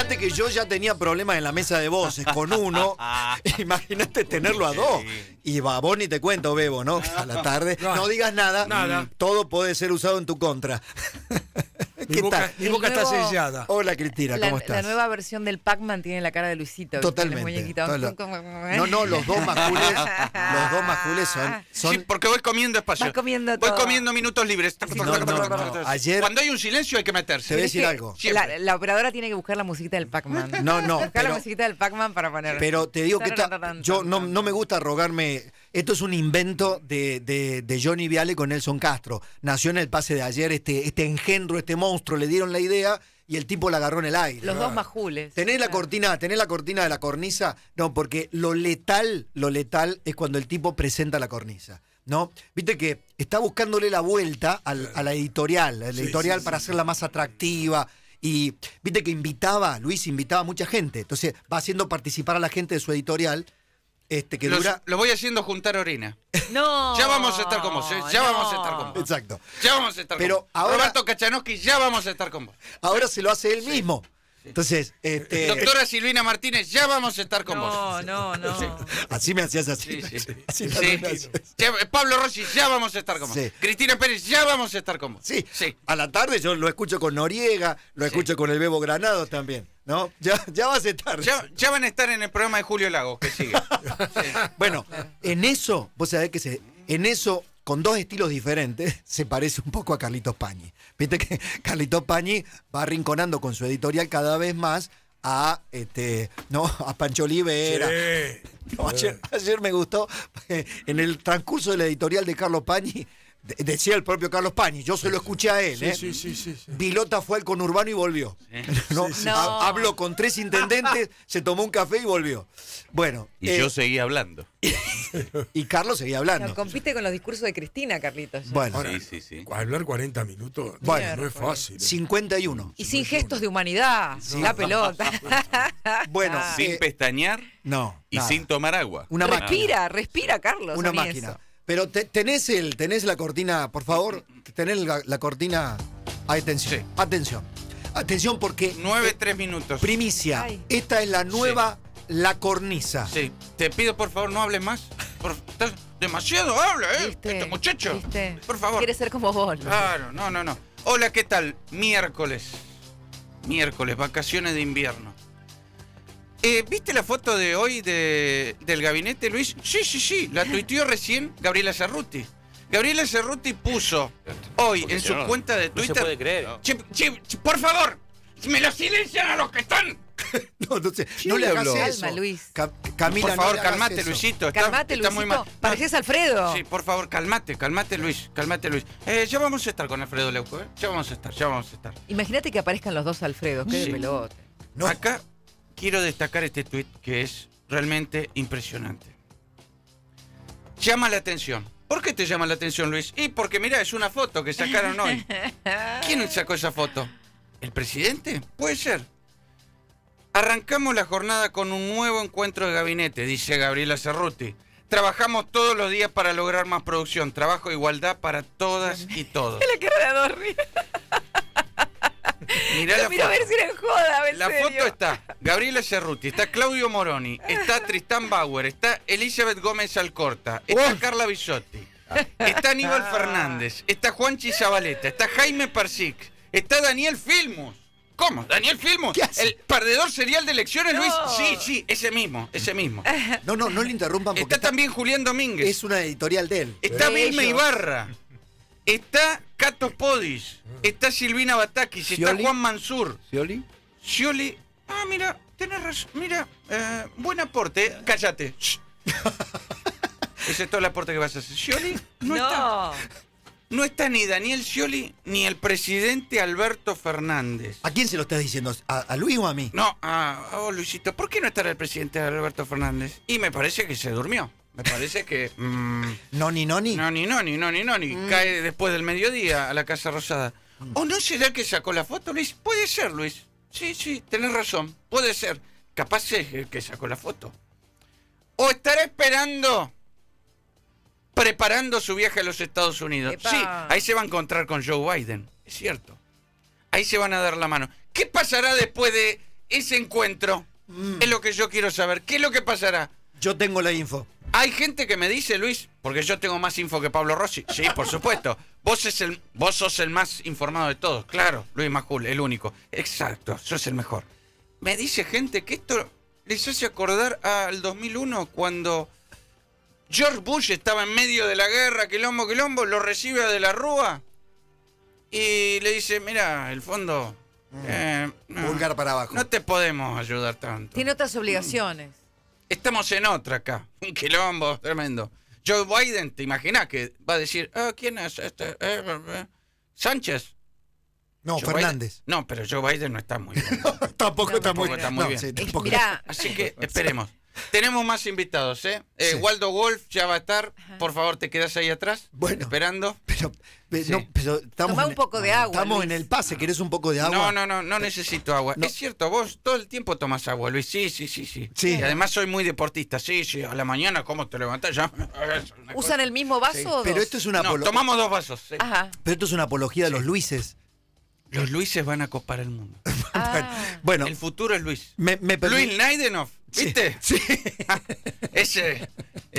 Imagínate que yo ya tenía problemas en la mesa de voces con uno. Imagínate tenerlo a dos. Y babón ni te cuento, Bebo, ¿no? A la tarde. No, digas nada. Nada. Todo puede ser usado en tu contra. ¿Qué tal? Mi boca está sellada. Hola, Cristina, ¿cómo estás? La nueva versión del Pac-Man tiene la cara de Luisito. Totalmente. No, no, los dos macules, los dos macules son, son... Sí, porque voy comiendo espacio. comiendo voy comiendo minutos libres. no, no, no, Ayer... Cuando hay un silencio hay que meterse. decir algo. La, la, operadora tiene que buscar la musiquita del Pac-Man. No, no. Buscar la musiquita del Pac-Man para poner... Pero te digo que está, yo no me gusta rogarme esto es un invento de, Johnny Viale con Nelson Castro. Nació en el pase de ayer este, este engendro, este monstruo, le dieron la idea y el tipo la agarró en el aire. Los dos majules. Tenés la cortina, tenés la cortina de la cornisa, no, porque lo letal, lo letal es cuando el tipo presenta la cornisa. ¿No? Viste que está buscándole la vuelta a la editorial, la editorial para hacerla más atractiva. Y viste que invitaba, Luis invitaba a mucha gente. Entonces va haciendo participar a la gente de su editorial este, que dura. Lo voy haciendo juntar orina. No. Ya vamos a estar con vos, ya vamos a estar con vos. Exacto. Ya vamos a estar Pero con vos. ahora- Roberto Kachanowski, ya vamos a estar con vos. Ahora se lo hace él mismo. Entonces, este... Doctora Silvina Martínez, ya vamos a estar con vos. No, no, no. Así me hacías así. Sí, sí. Pablo Rossi, ya vamos a estar con vos. Cristina Pérez, ya vamos a estar con vos. Sí. A la tarde yo lo escucho con Noriega, lo escucho con el Bebo Granado también. ¿No? Ya, ya vas a estar. Ya, ya, van a estar en el programa de Julio Lago que sigue. bueno, en eso, vos sabés que se, en eso con dos estilos diferentes, se parece un poco a Carlitos Pañi. Viste que Carlitos Pañi va rinconando con su editorial cada vez más a este no a Pancho Olivera. ayer, me gustó en el transcurso de la editorial de Carlos Pañi Decía el propio Carlos Pañi, yo se lo escuché a él. Sí, ¿eh? sí, sí, fue al conurbano y volvió. Habló con tres intendentes, se tomó un café y volvió. Bueno. Y yo eh, seguía hablando. Y, Carlos seguía hablando. No, compite con los discursos de Cristina, Carlitos. Bueno, hablar 40 minutos bueno, no es fácil. 51. ¿eh? Y sin gestos de humanidad, la pelota. bueno. Sin pestañear. No. Y sin tomar agua. Una respira, respira, Carlos. Una máquina. Pero tenés, el, tenés la cortina, por favor, tenés la, cortina. Atención. Atención. Atención porque. Nueve, eh, tres minutos. Primicia. Esta es la nueva La Cornisa. Sí. Te pido, por favor, no hables más. demasiado habla, ¿eh? Este muchacho. Por favor. Quiere ser como vos, Claro, no, no, no. Hola, ¿qué tal? Miércoles. Miércoles, vacaciones de invierno. Eh, ¿Viste la foto de hoy del gabinete, Luis? Sí, sí, sí. La tuiteó recién Gabriela Cerruti. Gabriela Cerruti puso hoy en su cuenta de Twitter. No se puede creer. por favor, me lo silencian a los que están. no, no, sé, no le habló. Calma, Luis. por favor, calmate, Luisito. calmate, Luisito. Muy mal. Pareces Alfredo. Sí, por favor, calmate, calmate, Luis. Calmate, Luis. Eh, ya vamos a estar con Alfredo Leuco, ¿eh? Ya vamos a estar, ya vamos a estar. Imagínate que aparezcan los dos Alfredos. Qué No, acá quiero destacar este tweet que es realmente impresionante. Llama la atención. ¿Por qué te llama la atención, Luis? Y porque mira, es una foto que sacaron hoy. ¿Quién sacó esa foto? ¿El presidente? Puede ser. Arrancamos la jornada con un nuevo encuentro de gabinete, dice Gabriela Cerruti. Trabajamos todos los días para lograr más producción, trabajo, e igualdad para todas y todos. Mira la foto. ver La foto está Gabriela Cerruti, está Claudio Moroni, está Tristán Bauer, está Elizabeth Gómez Alcorta, está Carla Bisotti, está Aníbal Fernández, está Juan Chizabaleta, está Jaime Parsic, está Daniel Filmus. ¿Cómo? ¿Daniel Filmus? ¿El perdedor serial de elecciones, Luis? Sí, sí, ese mismo, ese mismo. No, no, no le interrumpan Está, también Julián Domínguez. Es una editorial de él. Está Vilma Ibarra. Está Cato Podis, está Silvina Batakis, está Juan Mansur. ¿Sioli? Scioli. Ah, mira, tenés razón. Mira, eh, buen aporte. Eh, cállate. Ese es todo el aporte que vas a hacer. ¿Sioli? no, está. No está ni Daniel Scioli ni el presidente Alberto Fernández. ¿A quién se lo estás diciendo? ¿A, Luis o a mí? No, a, Luisito. ¿Por qué no estará el presidente Alberto Fernández? Y me parece que se durmió. Me parece que. Mmm, noni, noni. ni no ni no ni mm. Cae después del mediodía a la Casa Rosada. Mm. ¿O no será que sacó la foto, Luis? Puede ser, Luis. Sí, sí, tenés razón. Puede ser. Capaz es el que sacó la foto. O estará esperando. Preparando su viaje a los Estados Unidos. Sí, ahí se va a encontrar con Joe Biden. Es cierto. Ahí se van a dar la mano. ¿Qué pasará después de ese encuentro? Mm. Es lo que yo quiero saber. ¿Qué es lo que pasará? Yo tengo la info. Hay gente que me dice, Luis, porque yo tengo más info que Pablo Rossi. Sí, por supuesto. Vos, es el, sos el más informado de todos. Claro, Luis Majul, el único. Exacto, sos el mejor. Me dice gente que esto les hace acordar al 2001 cuando George Bush estaba en medio de la guerra, quilombo, quilombo, lo recibe a De la Rúa y le dice, mira, el fondo... Mm. Eh, Vulgar para abajo. No te podemos ayudar tanto. Tiene otras obligaciones. Estamos en otra acá. Un quilombo tremendo. Joe Biden, ¿te imaginas que va a decir, ah, ¿quién es este? Eh, eh, eh. Sánchez. No, Fernández. No, pero Joe Biden no está muy bien. tampoco, está, muy, bien. Así que esperemos. Tenemos más invitados, ¿eh? eh Waldo Wolf ya va a estar. Por favor, te quedas ahí atrás. Esperando. Pero, estamos Tomá un poco de agua. Estamos en el pase, ¿querés un poco de agua? No, no, no, no necesito agua. Es cierto, vos todo el tiempo tomas agua, Luis. Sí, sí, sí, sí. sí. Y además soy muy deportista. Sí, sí, a la mañana, ¿cómo te levantás? Ya. ¿Usan el mismo vaso? Pero esto es una Tomamos dos vasos. Ajá. Pero esto es una apología de los Luises. Los Luises van a copar el mundo. Ah. bueno. El futuro es Luis. Luis Naidenoff ¿Viste? Sí. ese,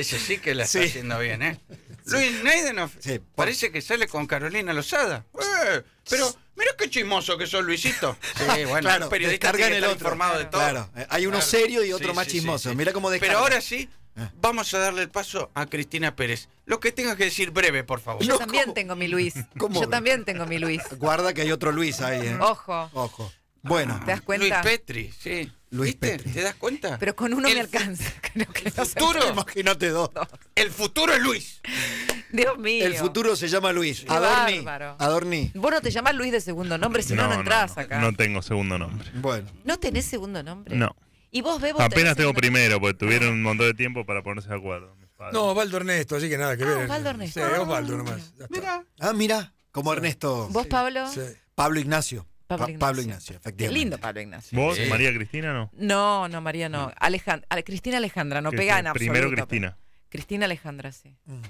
sí que la está haciendo bien, ¿eh? Luis Neidenoff parece que sale con Carolina Lozada. Eh, pero mira qué chismoso que son Luisito. Sí, bueno, claro, un el otro. informado de todo. Claro, eh, hay uno serio y otro más chismoso. Mira cómo descarga. Pero ahora sí, ah. vamos a darle el paso a Cristina Pérez. Lo que tengas que decir breve, por favor. Yo también tengo mi Luis. ¿Cómo? Yo también tengo mi Luis. Guarda que hay otro Luis ahí. ¿eh? Ojo. Ojo. Bueno. Luis Petri, sí. Luis ¿Te das cuenta? Pero con uno me alcanza. Creo que Imagínate dos. El futuro es Luis. Dios mío. El futuro se llama Luis. Adorni. Vos no te llamás Luis de segundo nombre, si no, no entras acá. No tengo segundo nombre. Bueno. ¿No tenés segundo nombre? No. ¿Y vos, Bebo? Apenas tengo primero, porque tuvieron un montón de tiempo para ponerse de acuerdo. No, Valdo Ernesto, así que nada que ah, ver. Osvaldo Ernesto. Sí, nomás. Mira. Ah, mira, como Ernesto. ¿Vos, Pablo? Sí. Pablo Ignacio. Pablo, Ignacio. Lindo Pablo Ignacio. ¿Vos, María Cristina, no? No, no, María no. Cristina Alejandra, no pega en absoluto. Primero Cristina. Cristina Alejandra, sí. Mm.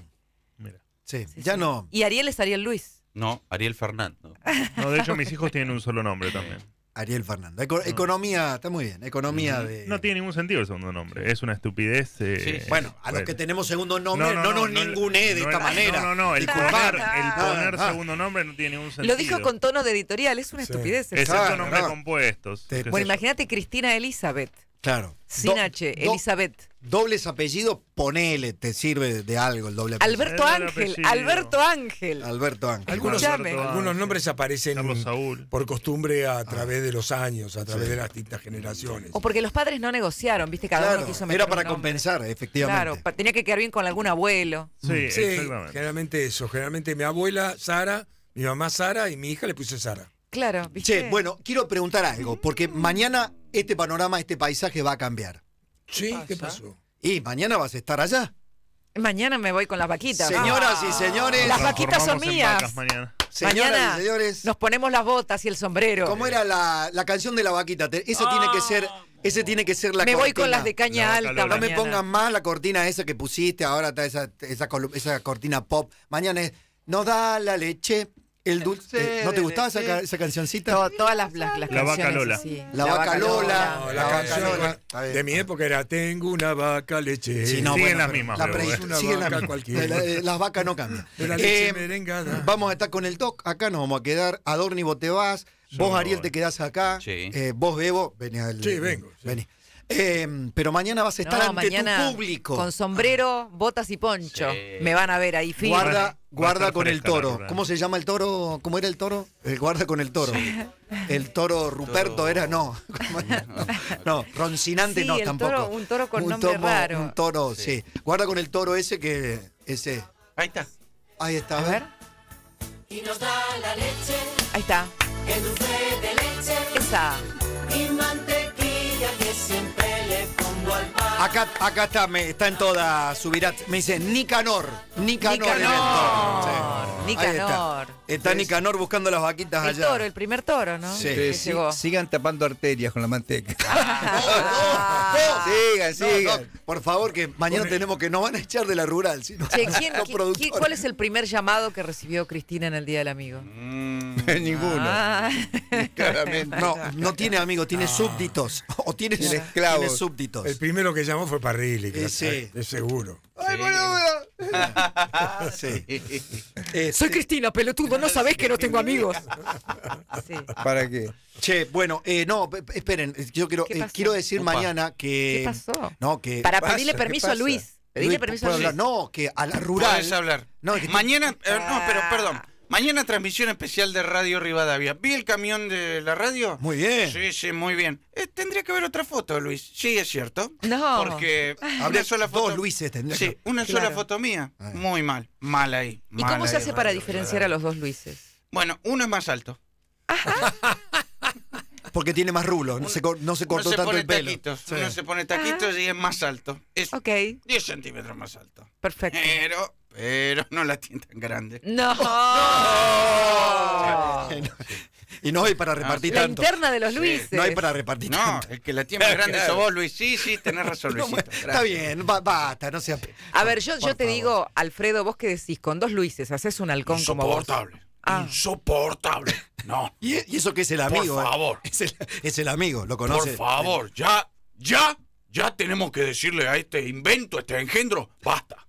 Mira. Sí, ya no. Y Ariel es Ariel Luis. No, Ariel Fernando. No, de hecho mis hijos tienen un solo nombre también. Ariel Fernández. economía, está muy bien. Economía de. No tiene ningún sentido el segundo nombre. Es una estupidez. Eh, bueno, a los que tenemos segundo nombre no, nos ningune de esta manera. No, no, no. El ah, poner, el ah, poner ah. segundo nombre no tiene ningún sentido. Lo dijo con tono de editorial. Es una estupidez. Excepto claro, nombres compuestos. bueno, imagínate Cristina Elizabeth. Claro. Sin H, Elizabeth. Dobles apellidos, ponele, te sirve de algo el doble apellido. Alberto Ángel, Alberto Ángel. Alberto Ángel. Algunos, nombres aparecen por costumbre a ah. través de los años, a través de las distintas generaciones. O porque los padres no negociaron, viste, cada uno quiso Era para compensar, efectivamente. Claro, tenía que quedar bien con algún abuelo. Mm. Sí, exactamente. generalmente eso. Generalmente mi abuela Sara, mi mamá Sara y mi hija le puse Sara. Claro, viste. Che, bueno, quiero preguntar algo, porque mañana este panorama, este paisaje va a cambiar. Sí, ¿qué pasó? Y mañana vas a estar allá. Mañana me voy con las vaquitas. Señoras y señores. Las vaquitas son mías. Mañana. señores. Nos ponemos las botas y el sombrero. ¿Cómo era la, canción de la vaquita? Esa tiene que ser, ah. ese tiene que ser la Me voy con las de caña alta. No me pongan más la cortina esa que pusiste, ahora está esa, esa, cortina pop. Mañana es. Nos da la leche. El dulce. ¿No te gustaba esa, cancioncita? todas las, las, La canciones, La, vaca Lola. la, vaca Lola. de mi época era Tengo una vaca leche Sí, no, Siguen las mismas, La vaca cualquiera. Eh, las vacas no cambian. Eh, vamos a estar con el doc, acá nos vamos a quedar. Adorni, vos te vas. vos, Ariel, te quedás acá. Eh, vos, Bebo, vení al. Sí, vengo, Vení. Em, pero mañana vas a estar ante tu público. con sombrero, botas y poncho. Me van a ver ahí firme. Guarda Guarda con el toro. ¿Cómo se llama el toro? ¿Cómo era el toro? El guarda con el toro. El toro Ruperto era, no. no, Roncinante no, tampoco. un toro con nombre raro. Un toro, sí. Guarda con el toro ese que. ese. Ahí está. Ahí está. A ver. Y nos da la leche. Ahí está. El dulce de leche. Esa. Y mantequilla que siempre le Acá, acá está, me, está en toda Subirat. Me dice Nicanor. Nicanor. Nicanor. está. está Nicanor buscando las vaquitas allá. El toro, el primer toro, ¿no? Sí. sí. Sigan tapando arterias con la manteca. Ah. sigan, sigan. por favor, que mañana tenemos que No van a echar de la rural. sino ¿Cuál es el primer llamado que recibió Cristina en el Día del Amigo? Mm. ninguno. Ah. Claramente. No, no tiene amigos, tiene súbditos. O tiene, tiene esclavos. Tiene súbditos. El primero que llamó fue Parrilli, que es seguro. ¡Ay, boludo! Soy Cristina, pelotudo, no sabés que no tengo amigos. ¿Para qué? Che, bueno, eh, no, esperen, eh, yo quiero, eh, quiero decir mañana que. ¿Qué pasó? No, que. Para pedirle permiso a Luis. Pedirle permiso a Luis. No, que a la rural. hablar. No, mañana, eh, no, pero perdón. Mañana transmisión especial de Radio Rivadavia. ¿Vi el camión de la radio? Muy bien. Sí, sí, muy bien. Eh, tendría que haber otra foto, Luis. Sí, es cierto. No. Porque habría sola foto. Dos Luises tendría Sí, una sola foto mía. Ah. Muy mal. Mal ahí. ¿Y cómo se hace para diferenciar a los dos Luises? Bueno, uno es más alto. Porque tiene más rulo. no se, no se cortó se tanto pone el pelo. Taquitos, Uno se pone taquitos ah. y es más alto. Es 10 centímetros más alto. Perfecto. Pero pero no la tiene tan grande. ¡No! Y no hay para repartir tanto. La interna de los Luises No hay para repartir no, tanto. el que la tiene más grande es vos, Luis. Sí, sí, tenés razón, Luisito. está bien, basta, no sea... A ver, yo, yo te digo, Alfredo, vos qué decís, con dos Luises, haces un halcón como Insoportable. Ah. Insoportable. No. ¿Y, eso que es el amigo? Por ¿eh? favor. Es, el, es el amigo, lo conoce. Por favor, ya, ya, ya tenemos que decirle a este invento, a este engendro, basta.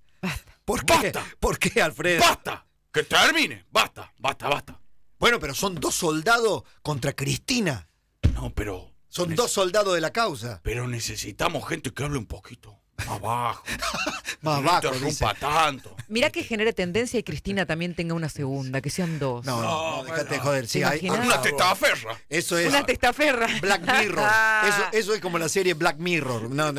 ¿Por qué? ¿Por Alfredo? ¡Basta! ¡Que termine! ¡Basta! ¡Basta, basta! Bueno, pero son dos soldados contra Cristina. No, pero. Son dos soldados de la causa. Pero necesitamos gente que hable un poquito. Más abajo Más interrumpa tanto. Mirá que genere tendencia y Cristina también tenga una segunda, que sean dos. No, no, déjate de joder. Sí, hay, una ah, testaferra. Eso es. Una testaferra. Black Mirror. Ah. Eso, es como la serie Black Mirror. No,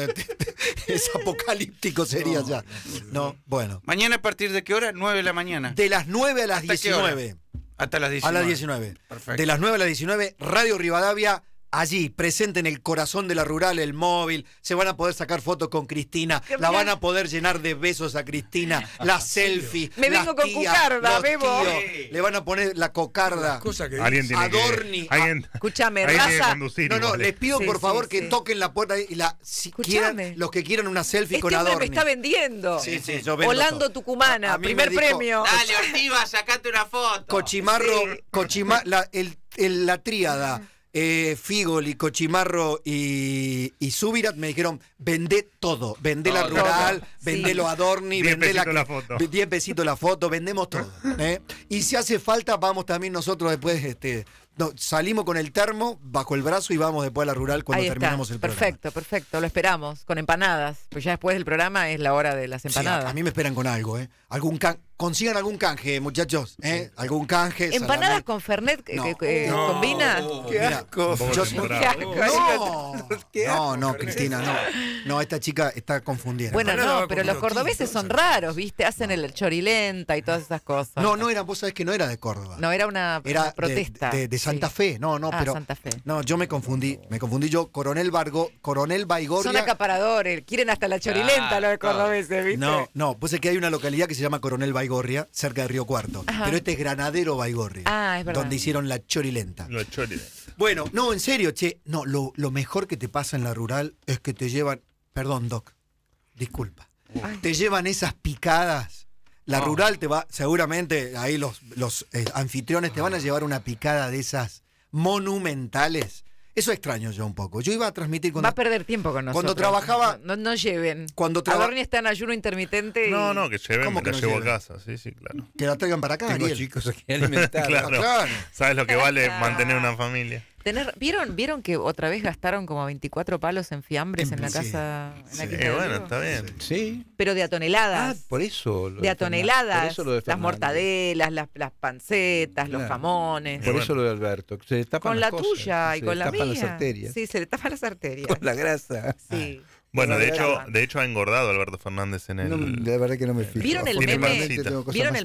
es apocalíptico sería ya. No, bueno. Mañana a partir de qué hora? 9 de la mañana. De las 9 a las 19. Hasta las 19. A las 19. Perfecto. De las 9 a las 19, Radio Rivadavia allí, presente en el corazón de la rural, el móvil, se van a poder sacar fotos con Cristina, la van a poder llenar de besos a Cristina, la selfie. Me vengo con cucarda, bebo. le van a poner la cocarda. Adorni. escúchame, raza. no, no, les eh. pido por favor que toquen la puerta y la los que quieran una selfie este con Adorni. me está vendiendo. Sí, sí, yo vendo Volando Tucumana, primer premio. Dale, Ortiva, sacate una foto. Cochimarro, cochima, la, triada. la tríada eh, Figoli, Cochimarro y, y Subirat me dijeron, vendé todo, vendé la rural, vendé adorni, vendé la, foto. 10 pesitos la foto, vendemos todo. ¿eh? Y si hace falta, vamos también nosotros después este, no, salimos con el termo bajo el brazo y vamos después a la rural cuando terminamos el programa. Perfecto, perfecto. Lo esperamos con empanadas. Pues ya después del programa es la hora de las empanadas. a, mí me esperan con algo, ¿eh? Algún Consigan algún canje, muchachos. ¿eh? Algún canje. ¿Empanadas con Fernet eh, eh, combina? qué asco. No. no, Cristina, no. No, esta chica está confundiendo. Bueno, no, pero los cordobeses son raros, ¿viste? Hacen el chorilenta y todas esas cosas. No, no era, vos sabés que no era de Córdoba. No, era una, protesta. Santa Fe, no, no, ah, pero. No, yo me confundí, me confundí yo. Coronel Vargo, Coronel Baigorria. Son acaparadores, quieren hasta la chorilenta lo de cordobeses, ¿viste? No, no, pues es que hay una localidad que se llama Coronel Baigorria, cerca de Río Cuarto. Pero este es Granadero Baigorria. Ah, es verdad. Donde hicieron la chorilenta. La chorilenta. Bueno, no, en serio, che. No, lo, mejor que te pasa en la rural es que te llevan. Perdón, Doc. Disculpa. Te llevan esas picadas la ah. rural te va, seguramente ahí los, los eh, anfitriones te van a ah. llevar una picada de esas monumentales. Eso extraño yo un poco. Yo iba a transmitir cuando. Va a perder tiempo con nosotros. Cuando trabajaba. No, no, lleven. Cuando traba... está en ayuno intermitente. No, no, que lleven, Como que llevo a casa. Sí, sí, claro. Que la traigan para acá, Tengo chicos aquí claro. ¿Sabes lo que vale mantener una familia? ¿vieron, ¿Vieron que otra vez gastaron como 24 palos en fiambres en, la casa? Sí. En eh, bueno, está bien. Sí. Pero de a toneladas. Ah, por eso. de, toneladas. las mortadelas, las, las pancetas, los jamones. Por eso lo de Alberto. Se con la tuya y con la mía. Las arterias. Sí, se le tapan las arterias. Con la grasa. Sí. Bueno, de hecho, de hecho ha engordado Alberto Fernández en el. verdad que no me fijo. ¿Vieron el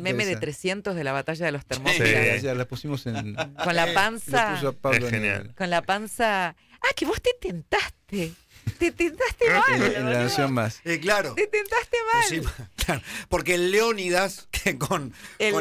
meme, de 300 de la batalla de los termómetros? Sí. pusimos en. Con la panza. genial. Con la panza. Ah, que vos te tentaste. Te tentaste ah, mal. En la nación más. Eh, claro. Te tentaste mal. Porque el Leónidas, con,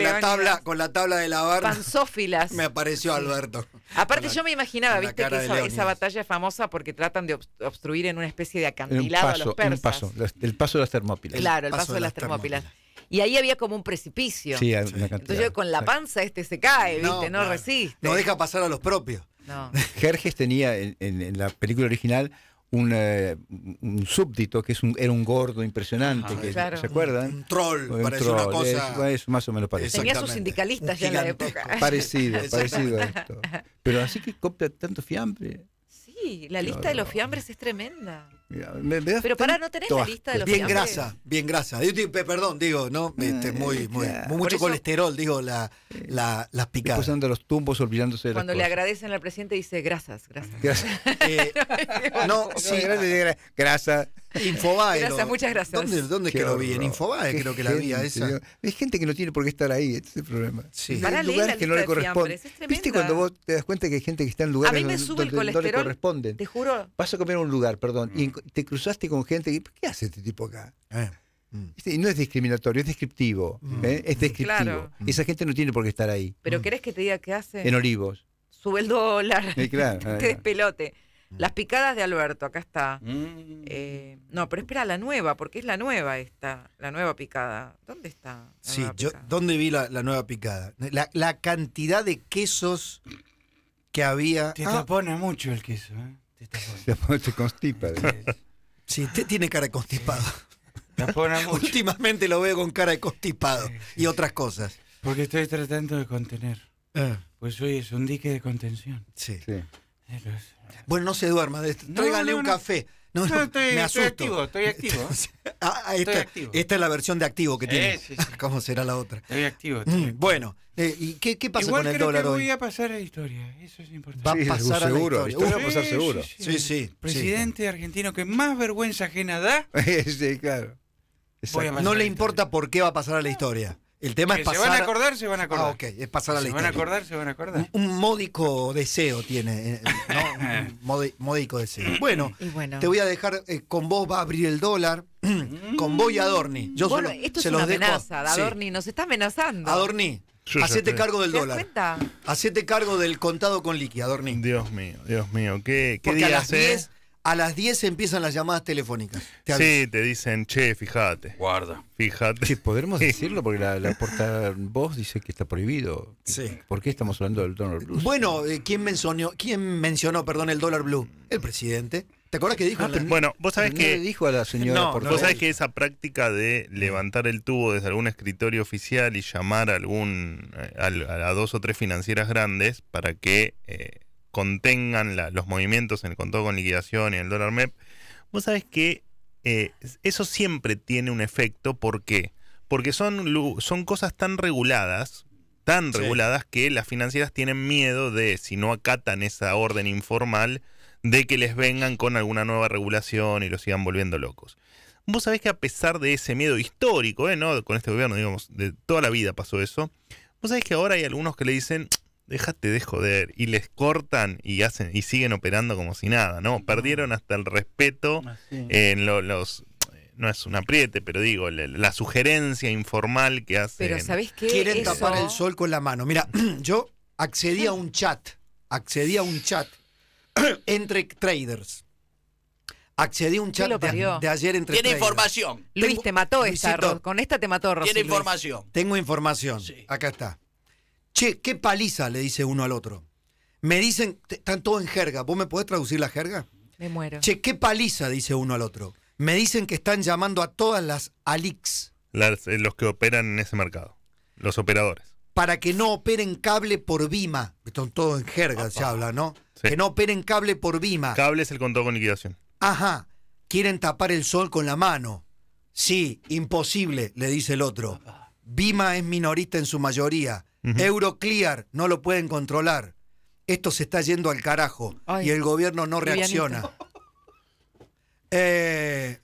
la tabla, con la tabla de Panzófilas. Me apareció Alberto. Aparte, yo me imaginaba, viste, que esa, batalla es famosa porque tratan de obstruir en una especie de acantilado el a Paso, el paso de las termópilas. Claro, el paso, de, las, termópilas. Y ahí había como un precipicio. Sí, Entonces con la panza este se cae, ¿viste? No, resiste. No deja pasar a los propios. No. Jerjes tenía en la película original un, eh, un, súbdito que es un, era un gordo impresionante, que, ¿se acuerdan? Un troll, parece una cosa. eso más o menos parecido. Tenía sus sindicalistas ya en la época. Parecido, parecido a esto. Pero así que copia tanto fiambre. Sí, la lista de los fiambres es tremenda pero para no tener la lista de los Bien grasa, bien grasa. perdón, digo, ¿no? muy, mucho colesterol, digo, la, la, las picadas. de los tumbos, olvidándose Cuando le agradecen al presidente dice grasas, gracias no, no, sí. Grasa. Infobae. Gracias, muchas gracias. ¿Dónde, dónde que lo vi? Infobae creo que la vi esa. Hay gente que no tiene por qué estar ahí, este es el problema. Sí. lugares que no le corresponden. ¿Viste cuando vos te das cuenta que hay gente que está en lugares a mí me sube donde, el no le corresponden? Te juro. Vas a comer a un lugar, perdón, y mm. te cruzaste con gente que, ¿qué hace este tipo acá? Eh. Mm. Y no es discriminatorio, es descriptivo. Mm. ¿eh? Es descriptivo. Esa gente no tiene por qué estar ahí. ¿Pero ¿crees querés que te diga qué hace? En olivos. Sube el dólar. te ah. despelote. Mm. Las picadas de Alberto, acá está. Mm. Eh, no, pero espera la nueva, porque es la nueva esta, la nueva picada. ¿Dónde está? sí, yo, ¿dónde vi la, nueva picada? La, cantidad de quesos que había. Te ah. mucho el queso, ¿eh? Te, te constipa. sí, te tiene cara de constipado. Últimamente lo veo con cara de constipado y otras cosas. Porque estoy tratando de contener. Ah. Pues oye, es un dique de contención. sí. sí. Bueno, no se duerma, tráiganle un café. No, estoy, me asusto. activo, estoy ah, ah, activo. esta, es la versión de activo que tiene. ¿Cómo será la otra? Estoy activo. Mm, bueno, eh, ¿y qué, pasa con el creo que Voy a pasar a la historia, eso es importante. Va a pasar seguro, a historia. a pasar seguro. Sí, sí. Presidente argentino que más vergüenza ajena da. sí, claro. No le importa por qué va a pasar a la historia. El tema es pasar. Se van a acordar, se van a acordar. Ah, ok, es pasar a la Se van a acordar, se van a acordar. Un, módico deseo tiene, eh, un módico deseo. Bueno, te voy a dejar, eh, con vos va a abrir el dólar, mm. con vos y Adorni. Yo solo, esto se es los una dejo. amenaza, Adorni, nos está amenazando. Adorni. Hacete cargo del ¿Te dólar. Cuenta? Hacete cargo del contado con liqui, Adorni. Dios mío, Dios mío. ¿Qué, qué día a las 10 empiezan las llamadas telefónicas. sí, te dicen, che, fíjate. Guarda. Fíjate. Sí, podremos decirlo porque la, la portavoz dice que está prohibido. Sí. ¿Por qué estamos hablando del dólar blue? Bueno, eh, ¿quién mencionó, quién mencionó perdón, el dólar blue? El presidente. ¿Te acuerdas que dijo? Bueno, vos sabés que. dijo a la señora. No, vos sabés que esa práctica de levantar el tubo desde algún escritorio oficial y llamar a algún. Eh, dos o tres financieras grandes para que. Eh, contengan los movimientos en el contado con liquidación y en el dólar MEP, vos sabés que eh, eso siempre tiene un efecto. ¿Por qué? Porque son, cosas tan reguladas, tan reguladas que las financieras tienen miedo de, si no acatan esa orden informal, de que les vengan con alguna nueva regulación y los sigan volviendo locos. Vos sabés que a pesar de ese miedo histórico, eh, con este gobierno, digamos, de toda la vida pasó eso, vos sabés que ahora hay algunos que le dicen, déjate de joder. Y les cortan y hacen y siguen operando como si nada, ¿no? Perdieron hasta el respeto en los no es un apriete, pero digo, la, sugerencia informal que hacen. Pero ¿sabés qué? Quieren tapar el sol con la mano. Mira, yo accedí a un chat, accedí a un chat entre traders. Accedí a un chat de, ayer entre Tiene información. Luis, te mató esta, con esta te mató, Tiene información. Tengo información. Acá está. Che, qué paliza, le dice uno al otro. Me dicen, están todos en jerga. ¿Vos me podés traducir la jerga? Me muero. Che, qué paliza, dice uno al otro. Me dicen que están llamando a todas las ALIX. Eh, los que operan en ese mercado. Los operadores. Para que no operen cable por Vima. Están todos en jerga, se ah. habla, ¿no? Que no operen cable por Vima. Cable es el contado con liquidación. Ajá. Quieren tapar el sol con la mano. Sí, imposible, le dice el otro. Vima es minorista en su mayoría. Euroclear no lo pueden controlar. Esto se está yendo al carajo y el gobierno no reacciona. Eh,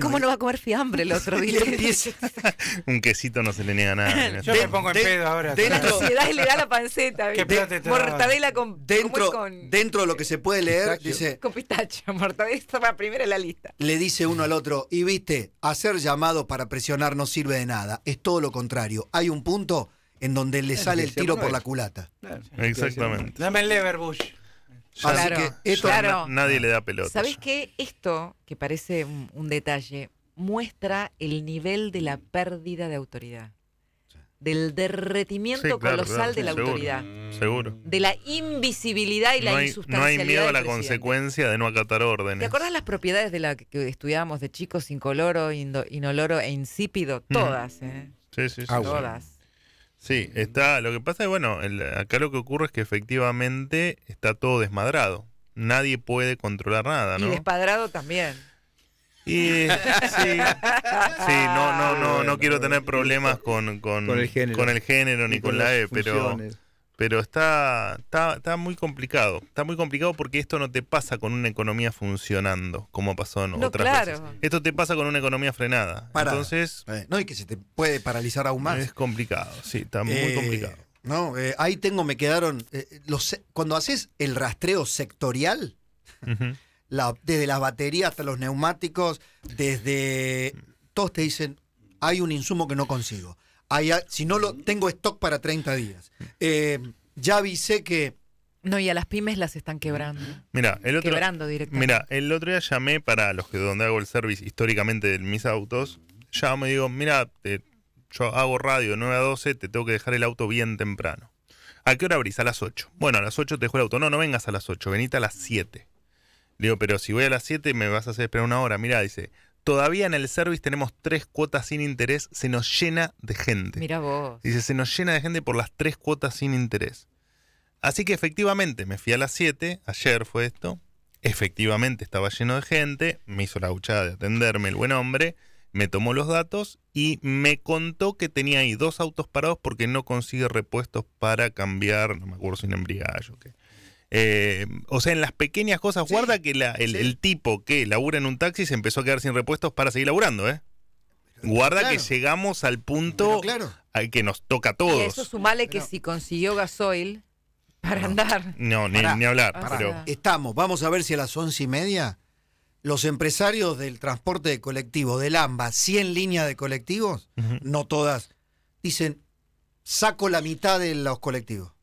¿Cómo no va a comer fiambre el otro día? Un quesito no se le niega nada. Yo me pongo en pedo ahora. Dentro, la le da la panceta. ¿Qué mortadela con dentro, de lo que se puede leer, dice. Con pistacho, mortadela está en la lista. Le dice uno al otro, y viste, hacer llamado para presionar no sirve de nada. Es todo lo contrario. Hay un punto en donde le sale el tiro por la culata. Exactamente. Dame el Leverbush. claro, que nadie le da pelota. sabes que Esto, que parece un, detalle, muestra el nivel de la pérdida de autoridad. Del derretimiento colosal de la autoridad. Seguro. De la invisibilidad y la hay, No hay miedo a la consecuencia de no acatar órdenes. ¿Te acuerdas las propiedades de la que estudiábamos de chicos incoloro, inoloro e insípido? Mm. Todas, ¿eh? Sí, sí, sí. Todas. Sí, está. Lo que pasa es, bueno, acá lo que ocurre es que efectivamente está todo desmadrado. Nadie puede controlar nada, ¿no? Y despadrado también. Y, sí, sí, no, no, no, no quiero tener problemas con, con, el género, ni con, la E, pero pero está, está, muy complicado. Está muy complicado porque esto no te pasa con una economía funcionando, como pasó en no, otras Esto te pasa con una economía frenada. Entonces. Eh, no, y que se te puede paralizar aún más. Es complicado, sí, está muy eh, complicado. No, eh, ahí tengo, me quedaron. Los, cuando haces el rastreo sectorial, la, desde las baterías hasta los neumáticos, desde. Todos te dicen, hay un insumo que no consigo si no lo tengo stock para 30 días. Eh, ya avisé que no, y a las pymes las están quebrando. Mira, el otro, quebrando directamente. Mira, el otro día llamé para los que donde hago el service históricamente de mis autos. Ya me digo, mira, yo hago radio 9 a 12, te tengo que dejar el auto bien temprano. ¿A qué hora abrís? A las 8. Bueno, a las 8 te dejo el auto. No, no vengas a las 8, venite a las 7. digo, pero si voy a las 7 me vas a hacer esperar una hora. Mira, dice, Todavía en el service tenemos tres cuotas sin interés, se nos llena de gente. Mira vos. Dice, se nos llena de gente por las tres cuotas sin interés. Así que efectivamente, me fui a las 7, ayer fue esto, efectivamente estaba lleno de gente, me hizo la huchada de atenderme el buen hombre, me tomó los datos y me contó que tenía ahí dos autos parados porque no consigue repuestos para cambiar, no me acuerdo si un o qué. Eh, o sea, en las pequeñas cosas guarda que el, tipo que labura en un taxi se empezó a quedar sin repuestos para seguir laburando, ¿eh? guarda que llegamos al punto al que nos toca a todos. eso sumale que si consiguió gasoil para andar. No, ni, hablar. Estamos, vamos a ver si a las once y media los empresarios del transporte de colectivo, del AMBA, 100 líneas de colectivos, no todas, dicen, saco la mitad de los colectivos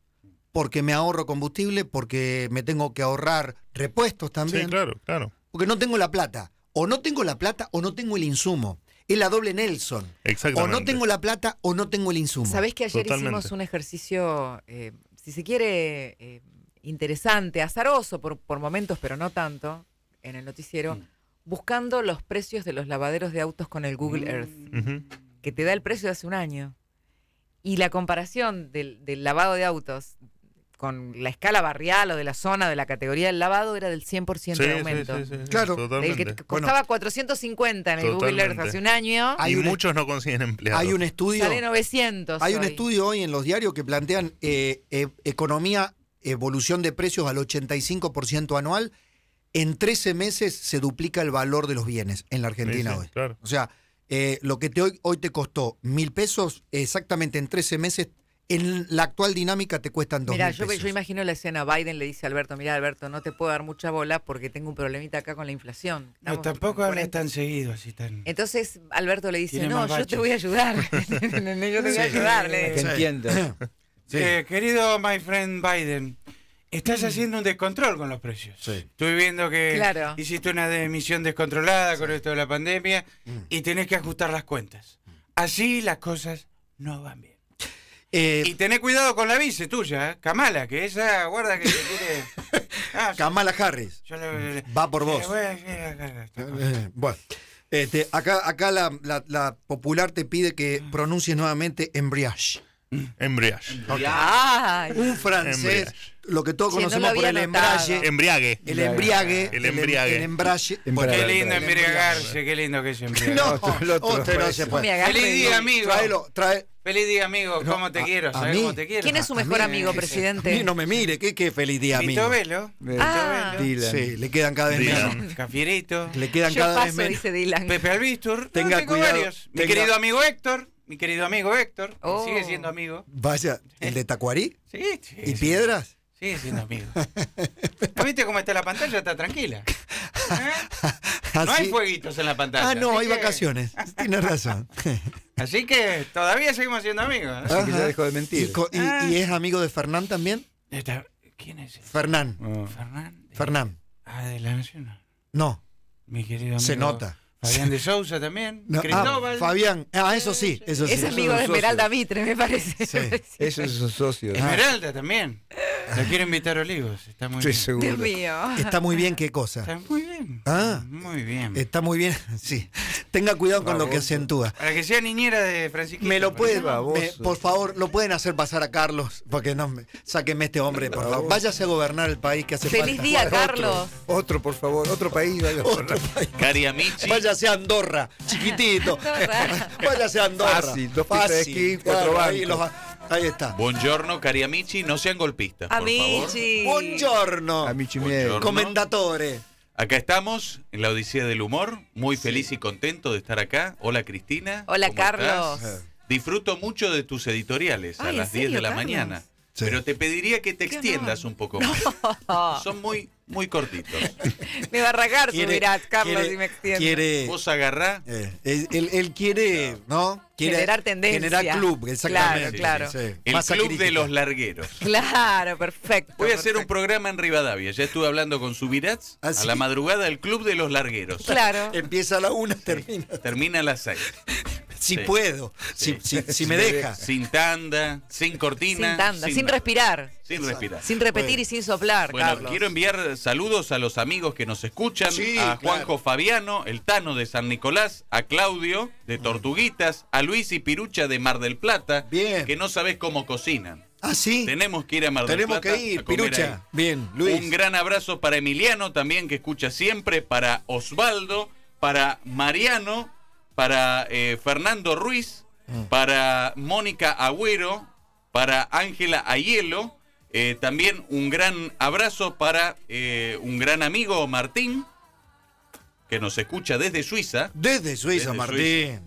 porque me ahorro combustible, porque me tengo que ahorrar repuestos también. Sí, claro, claro. Porque no tengo la plata. O no tengo la plata o no tengo el insumo. Es la doble Nelson. Exactamente. O no tengo la plata o no tengo el insumo. Sabés que ayer hicimos un ejercicio, eh, si se quiere, eh, interesante, azaroso por, momentos, pero no tanto, en el noticiero, mm. buscando los precios de los lavaderos de autos con el Google mm. Earth, que te da el precio de hace un año. Y la comparación del lavado de autos con la escala barrial o de la zona de la categoría del lavado era del 100% de aumento. Sí, sí, claro, que costaba 450 en el Google Earth hace un año. Hay y e- muchos no consiguen empleo. Hay un estudio. Sale 900. Hay un estudio hoy en los diarios que plantean eh, eh, economía, evolución de precios al 85% anual. En 13 meses se duplica el valor de los bienes en la Argentina hoy. O sea, eh, lo que te, hoy, hoy te costó mil pesos, exactamente en 13 meses en la actual dinámica te cuestan dos Mira, yo, yo, imagino la escena, Biden le dice a Alberto, mira Alberto, no te puedo dar mucha bola porque tengo un problemita acá con la inflación. no, tampoco hablas tan seguido así tan... Entonces Alberto le dice, no, yo te voy a ayudar, yo te voy a ayudar. le Entiendo. Eh, querido my friend Biden, estás mm. haciendo un descontrol con los precios. Sí. Estoy viendo que hiciste una emisión descontrolada con esto de la pandemia mm. y tenés que ajustar las cuentas. Así las cosas no van bien. Eh, y tené cuidado con la vice tuya, eh. Kamala, que esa guarda que te quiere. Ah, Kamala Harris. Va por vos. bueno. acá la, popular te pide que mm. pronuncies nuevamente embriage. Embriage. Un francés, lo que todos conocemos por el embrague, embriague. El embriague. El embriague. El em- embrague. Qué lindo embriagarse, qué lindo que es embriague. No, otro, no se puede. amigo. trae, Feliz día, amigo. ¿Cómo te quiero? ¿Sabes cómo te quiero? ¿Quién es su mejor amigo, presidente? A mí no me mire. ¿Qué, qué feliz día, amigo? Vito Velo. Eh, ah. Dylan. Sí, le quedan cada vez menos. Cafierito. Le quedan cada paso, vez menos. dice Pepe Albistur. Tenga cuidado. Mi querido amigo Héctor. Mi querido amigo Héctor. Oh. Sigue siendo amigo. Vaya, ¿el de Tacuarí? sí, sí. ¿Y Piedras? Sigue siendo amigo ¿Viste cómo está la pantalla? Está tranquila. ¿Eh? No hay fueguitos en la pantalla. Ah, no, hay vacaciones. Tienes razón. Así que todavía seguimos siendo amigos. Así que ya dejó de mentir. Ah. ¿Y, es amigo de Fernán también? ¿Quién es? Fernán. Fernán. Fernán. Ah, de la Nacional. No. Mi querido amigo. Se nota. Fabián de Sousa también. Ah, Cristóbal. Ah, Fabián. Ah, eso sí. Eso sí. es amigo de Esmeralda Vitre, me parece. Eso es son socio. Esmeralda también. La quiero invitar a Olivos. Está muy Estoy Seguro. Está muy bien, ¿qué cosa? Está muy bien. Ah. Muy bien. Está muy bien, sí. Tenga cuidado con lo que acentúa. Eh. Para que sea niñera de Francisco. Me lo pueden, por favor, lo pueden hacer pasar a Carlos, porque no me, sáquenme este hombre, por favor. Váyase a gobernar el país que hace Feliz falta. Feliz día, Carlos. Otro, por favor, otro país. Vaya otro país. Váyase a Andorra, chiquitito. Váyase a Andorra. Fácil, dos Fácil. Esquí, cuatro ahí, está. Buongiorno, cariamichi, no sean golpistas, por favor. Buongiorno. Amici miei. Comendatore. Acá estamos en la Odisea del Humor, muy feliz y contento de estar acá. Hola Cristina. Hola Carlos. Eh. Disfruto mucho de tus editoriales a las 10 de la mañana. Pero te pediría que te extiendas un poco más. Son muy, muy cortitos. me va a ragar, subirás, Carlos, si me extiendo. Vos agarrá. Eh, él, quiere, ¿no? Quiere generar tendencia. Generar club, exactamente. Claro, El club de los largueros. Claro, perfecto. Voy a hacer un programa en Rivadavia. Ya estuve hablando con Subirats. Ah, a la madrugada, el club de los largueros. Claro. Empieza a la una, termina. Termina a las seis si puedo, Si, me deja. Sin tanda, sin cortina. Sin tanda, sin, respirar. Sin respirar. Sin repetir y sin soplar. Bueno, quiero enviar saludos a los amigos que nos escuchan, a Juanjo Fabiano, el Tano de San Nicolás, a Claudio de mm. Tortuguitas, a Luis y Pirucha de Mar del Plata, Bien. que no sabes cómo cocinan. Ah, sí. Tenemos que ir a Mar del Plata. Tenemos que ir, Pirucha. Bien, Luis. Un gran abrazo para Emiliano también, que escucha siempre, para Osvaldo, para Mariano, para eh, Fernando Ruiz, mm. para Mónica Agüero, para Ángela Ayelo. Eh, también un gran abrazo para eh, un gran amigo Martín, que nos escucha desde Suiza. Desde Suiza, Martín.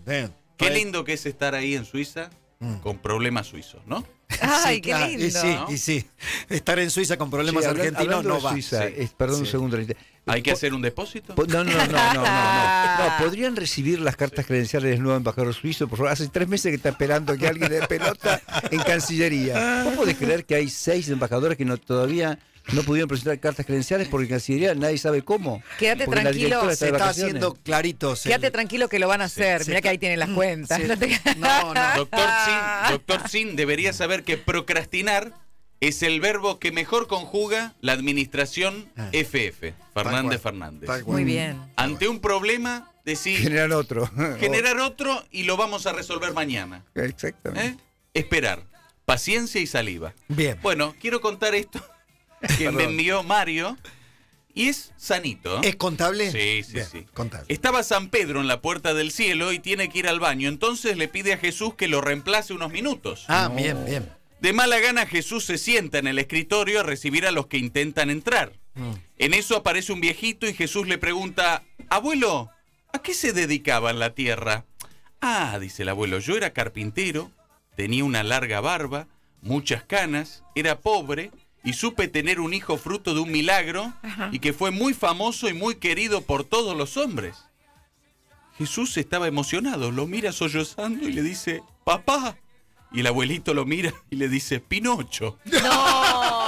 Qué lindo que es estar ahí en Suiza mm. con problemas suizos, ¿no? Ay, qué lindo. Y sí, sí, estar en Suiza con problemas argentinos no va. perdón un segundo. Hay que hacer un depósito. No, no, no, no, no, no. ¿Podrían recibir las cartas credenciales del nuevo embajador suizo? Por favor, hace tres meses que está esperando que alguien le pelota en Cancillería. ¿Cómo podés creer que hay seis embajadores que todavía no pudieron presentar cartas credenciales porque en Cancillería nadie sabe cómo. Quédate tranquilo. se está haciendo clarito. Quédate tranquilo que lo van a hacer. Mira que ahí tienen las mm, cuentas. No, no, Doctor Sin, debería saber que procrastinar es el verbo que mejor conjuga la administración FF, ah. Fernández Fernández. Muy bien. Ante un problema, decir... Generar otro. generar otro y lo vamos a resolver mañana. Exactamente. ¿Eh? Esperar. Paciencia y saliva. Bien. Bueno, quiero contar esto que me envió Mario. Y es sanito. ¿eh? ¿Es contable? Sí, sí, sí. Contable. Estaba San Pedro en la puerta del cielo y tiene que ir al baño. Entonces le pide a Jesús que lo reemplace unos minutos. Ah, bien, bien. De mala gana Jesús se sienta en el escritorio a recibir a los que intentan entrar. Mm. En eso aparece un viejito y Jesús le pregunta, abuelo, ¿a qué se dedicaba en la tierra? Ah, dice el abuelo, yo era carpintero, tenía una larga barba, muchas canas, era pobre y supe tener un hijo fruto de un milagro y que fue muy famoso y muy querido por todos los hombres. Jesús estaba emocionado, lo mira sollozando y le dice, papá, y el abuelito lo mira y le dice, Pinocho. ¡No!